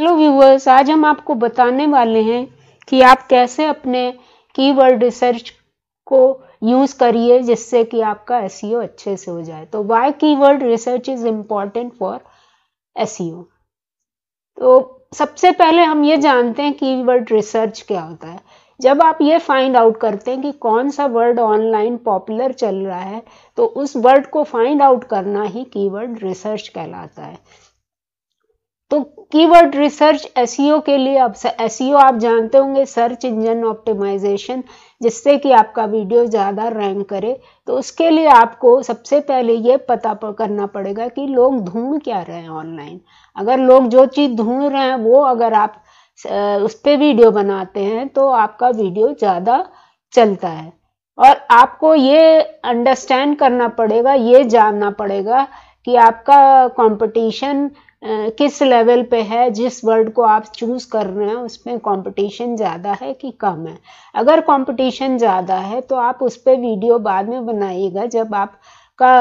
hello viewers आज हम आपको बताने वाले हैं कि आप कैसे अपने कीवर्ड रिसर्च को यूज़ करिए जिससे कि आपका एस e अच्छे से हो जाए तो why keyword research is important for S तो सबसे पहले हम ये जानते हैं कीवर्ड रिसर्च क्या होता है जब आप ये फाइंड आउट करते हैं कि कौन सा वर्ड ऑनलाइन पॉपुलर चल रहा है तो उस वर्ड को फाइंड आउट करना ही कीवर्ड रिसर्च कहलाता है तो कीवर्ड रिसर्च एस के लिए अब एस e आप जानते होंगे सर्च इंजन ऑप्टिमाइजेशन जिससे कि आपका वीडियो ज़्यादा रैंक करे तो उसके लिए आपको सबसे पहले ये पता पर करना पड़ेगा कि लोग ढूंढ क्या रहे हैं ऑनलाइन अगर लोग जो चीज़ ढूंढ रहे हैं वो अगर आप उस पर वीडियो बनाते हैं तो आपका वीडियो ज़्यादा चलता है और आपको ये अंडरस्टैंड करना पड़ेगा ये जानना पड़ेगा कि आपका कंपटीशन किस लेवल पे है जिस वर्ड को आप चूज़ कर रहे हैं उसमें कंपटीशन ज़्यादा है कि कम है अगर कंपटीशन ज़्यादा है तो आप उस पर वीडियो बाद में बनाइएगा जब आपका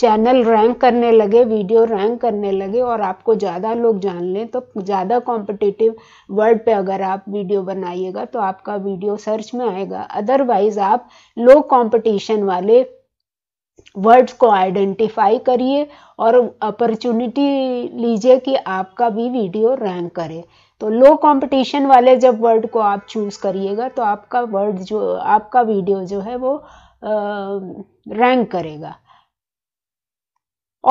चैनल रैंक करने लगे वीडियो रैंक करने लगे और आपको ज़्यादा लोग जान लें तो ज़्यादा कॉम्पिटिटिव वर्ड पे अगर आप वीडियो बनाइएगा तो आपका वीडियो सर्च में आएगा अदरवाइज़ आप लो कंपटीशन वाले वर्ड्स को आइडेंटिफाई करिए और अपॉर्चुनिटी लीजिए कि आपका भी वीडियो रैंक करे तो लो कंपटीशन वाले जब वर्ड को आप चूज़ करिएगा तो आपका वर्ड जो आपका वीडियो जो है वो रैंक करेगा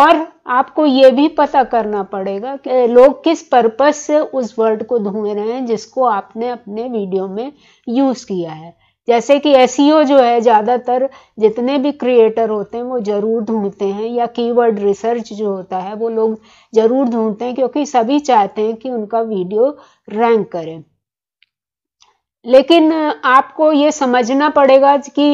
और आपको ये भी पता करना पड़ेगा कि लोग किस पर्पज से उस वर्ड को ढूंढ रहे हैं जिसको आपने अपने वीडियो में यूज़ किया है जैसे कि एस e जो है ज़्यादातर जितने भी क्रिएटर होते हैं वो ज़रूर ढूंढते हैं या कीवर्ड रिसर्च जो होता है वो लोग ज़रूर ढूंढते हैं क्योंकि सभी चाहते हैं कि उनका वीडियो रैंक करें लेकिन आपको ये समझना पड़ेगा कि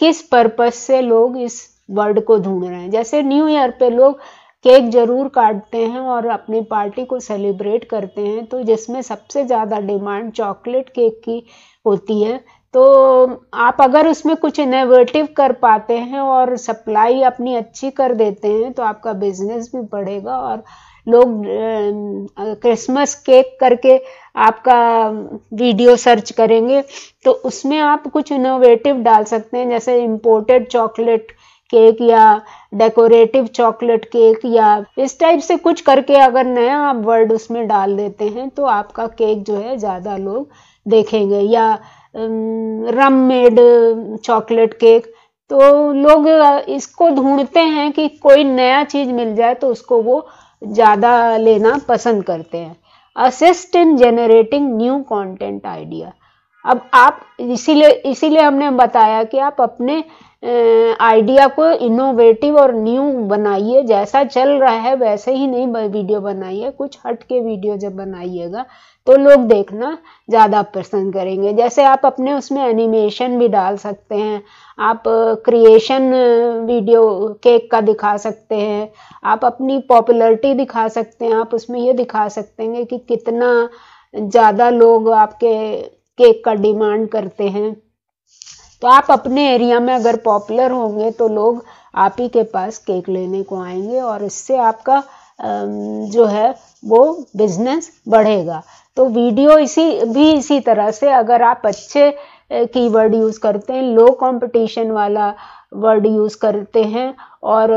किस पर्पस से लोग इस वर्ड को ढूंढ रहे हैं जैसे न्यू ईयर पे लोग केक जरूर काटते हैं और अपनी पार्टी को सेलिब्रेट करते हैं तो जिसमें सबसे ज़्यादा डिमांड चॉकलेट केक की होती है तो आप अगर उसमें कुछ इनोवेटिव कर पाते हैं और सप्लाई अपनी अच्छी कर देते हैं तो आपका बिजनेस भी बढ़ेगा और लोग क्रिसमस केक करके आपका वीडियो सर्च करेंगे तो उसमें आप कुछ इनोवेटिव डाल सकते हैं जैसे इम्पोर्टेड चॉकलेट केक या डेकोरेटिव चॉकलेट केक या इस टाइप से कुछ करके अगर नया आप वर्ड उसमें डाल देते हैं तो आपका केक जो है ज़्यादा लोग देखेंगे या रम मेड चॉकलेट केक तो लोग इसको ढूंढते हैं कि कोई नया चीज़ मिल जाए तो उसको वो ज़्यादा लेना पसंद करते हैं assist in generating new content idea अब आप इसीलिए इसीलिए हमने बताया कि आप अपने आइडिया को इनोवेटिव और न्यू बनाइए जैसा चल रहा है वैसे ही नहीं वीडियो बनाइए कुछ हट के वीडियो जब बनाइएगा तो लोग देखना ज़्यादा पसंद करेंगे जैसे आप अपने उसमें एनिमेशन भी डाल सकते हैं आप क्रिएशन वीडियो केक का दिखा सकते हैं आप अपनी पॉपुलैरिटी दिखा सकते हैं आप उसमें ये दिखा सकते हैं कि कितना ज़्यादा लोग आपके केक का डिमांड करते हैं तो आप अपने एरिया में अगर पॉपुलर होंगे तो लोग आप ही के पास केक लेने को आएंगे और इससे आपका जो है वो बिजनेस बढ़ेगा तो वीडियो इसी भी इसी तरह से अगर आप अच्छे कीवर्ड यूज़ करते हैं लो कंपटीशन वाला वर्ड यूज़ करते हैं और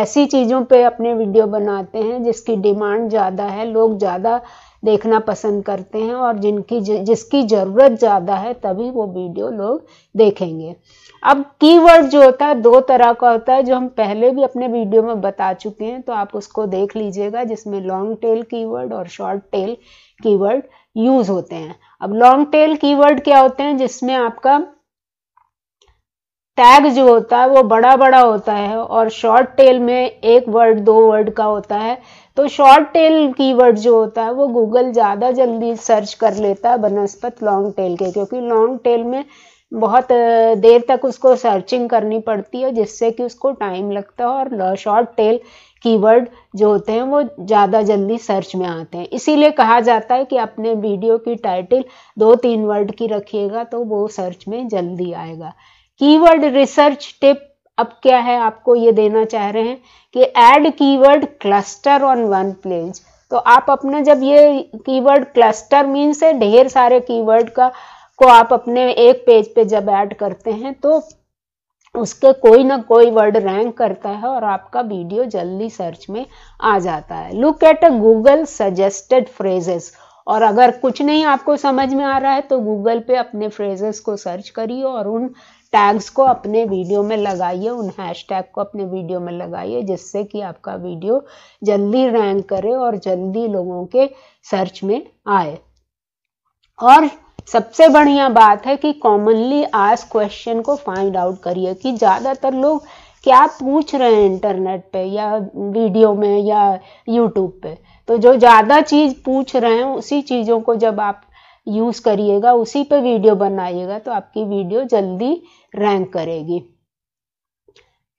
ऐसी चीज़ों पे अपने वीडियो बनाते हैं जिसकी डिमांड ज़्यादा है लोग ज़्यादा देखना पसंद करते हैं और जिनकी जिसकी ज़रूरत ज़्यादा है तभी वो वीडियो लोग देखेंगे अब कीवर्ड जो होता है दो तरह का होता है जो हम पहले भी अपने वीडियो में बता चुके हैं तो आप उसको देख लीजिएगा जिसमें लॉन्ग टेल कीवर्ड और शॉर्ट टेल कीवर्ड यूज होते हैं अब लॉन्ग टेल कीवर्ड क्या होते हैं जिसमें आपका टैग जो होता है वो बड़ा बड़ा होता है और शॉर्ट टेल में एक वर्ड दो वर्ड का होता है तो शॉर्ट टेल कीवर्ड जो होता है वो गूगल ज़्यादा जल्दी सर्च कर लेता है बनस्पत लॉन्ग टेल के क्योंकि लॉन्ग टेल में बहुत देर तक उसको सर्चिंग करनी पड़ती है जिससे कि उसको टाइम लगता है और शॉर्ट टेल कीवर्ड जो होते हैं वो ज़्यादा जल्दी सर्च में आते हैं इसीलिए कहा जाता है कि अपने वीडियो की टाइटल दो तीन वर्ड की रखिएगा तो वो सर्च में जल्दी आएगा कीवर्ड रिसर्च टिप अब क्या है आपको ये देना चाह रहे हैं कि add keyword cluster on one pages तो आप अपना जब ये कीवर्ड क्लस्टर मीन्स है ढेर सारे कीवर्ड का को आप अपने एक पेज पे जब ऐड करते हैं तो उसके कोई ना कोई वर्ड रैंक करता है और आपका वीडियो जल्दी सर्च में आ जाता है look at a Google suggested phrases और अगर कुछ नहीं आपको समझ में आ रहा है तो गूगल पे अपने फ्रेजेस को सर्च करिए और उन टैग्स को अपने वीडियो में लगाइए उन हैश टैग को अपने वीडियो में लगाइए जिससे कि आपका वीडियो जल्दी रैंक करे और जल्दी लोगों के सर्च में आए और सबसे बढ़िया बात है कि कॉमनली आज क्वेश्चन को फाइंड आउट करिए कि ज़्यादातर लोग क्या पूछ रहे हैं इंटरनेट पे या वीडियो में या यूट्यूब पे तो जो ज़्यादा चीज़ पूछ रहे हैं उसी चीज़ों को जब आप यूज़ करिएगा उसी पे वीडियो बनाइएगा तो आपकी वीडियो जल्दी रैंक करेगी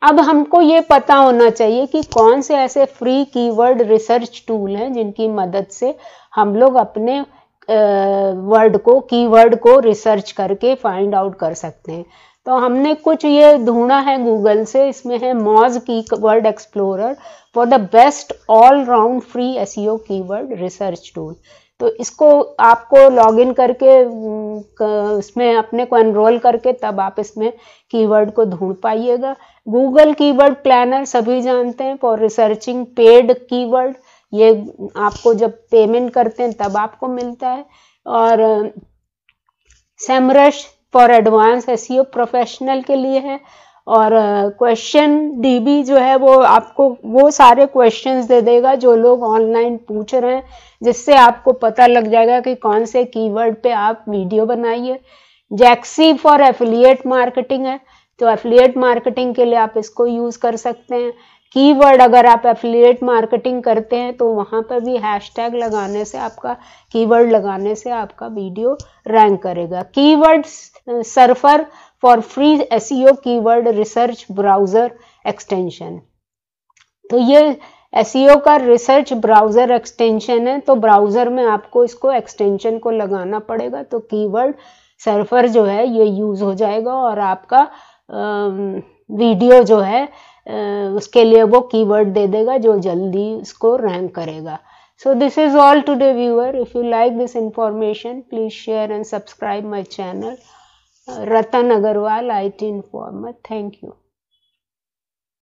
अब हमको ये पता होना चाहिए कि कौन से ऐसे फ्री कीवर्ड रिसर्च टूल हैं जिनकी मदद से हम लोग अपने वर्ड को कीवर्ड को रिसर्च करके फाइंड आउट कर सकते हैं तो हमने कुछ ये ढूंढा है गूगल से इसमें है Moz keyword explorer for the best all round free S keyword research tool तो इसको आपको लॉगिन करके इसमें अपने को एनरोल करके तब आप इसमें कीवर्ड को ढूंढ पाइएगा गूगल कीवर्ड प्लानर सभी जानते हैं फॉर रिसर्चिंग पेड कीवर्ड ये आपको जब पेमेंट करते हैं तब आपको मिलता है और Semrush for advance S professional के लिए है और क्वेश्चन डीबी जो है वो आपको वो सारे क्वेश्चंस दे देगा जो लोग ऑनलाइन पूछ रहे हैं जिससे आपको पता लग जाएगा कि कौन से कीवर्ड पे आप वीडियो बनाइए जैक्सी फॉर एफिलिएट मार्केटिंग है तो एफिलिएट मार्केटिंग के लिए आप इसको यूज़ कर सकते हैं कीवर्ड अगर आप एफिलिएट मार्केटिंग करते हैं तो वहाँ पर भी हैशटैग लगाने से आपका कीवर्ड लगाने से आपका वीडियो रैंक करेगा keyword surfer for free SEO keyword research browser extension तो ये एस e का रिसर्च ब्राउज़र एक्सटेंशन है तो ब्राउज़र में आपको इसको एक्सटेंशन को लगाना पड़ेगा तो कीवर्ड सर्फर जो है ये यूज़ हो जाएगा और आपका वीडियो जो है उसके लिए वो कीवर्ड दे देगा जो जल्दी उसको रैंक करेगा so this is all today viewer if you like this information please share and subscribe my channel Ratan Agrawal I T informer thank you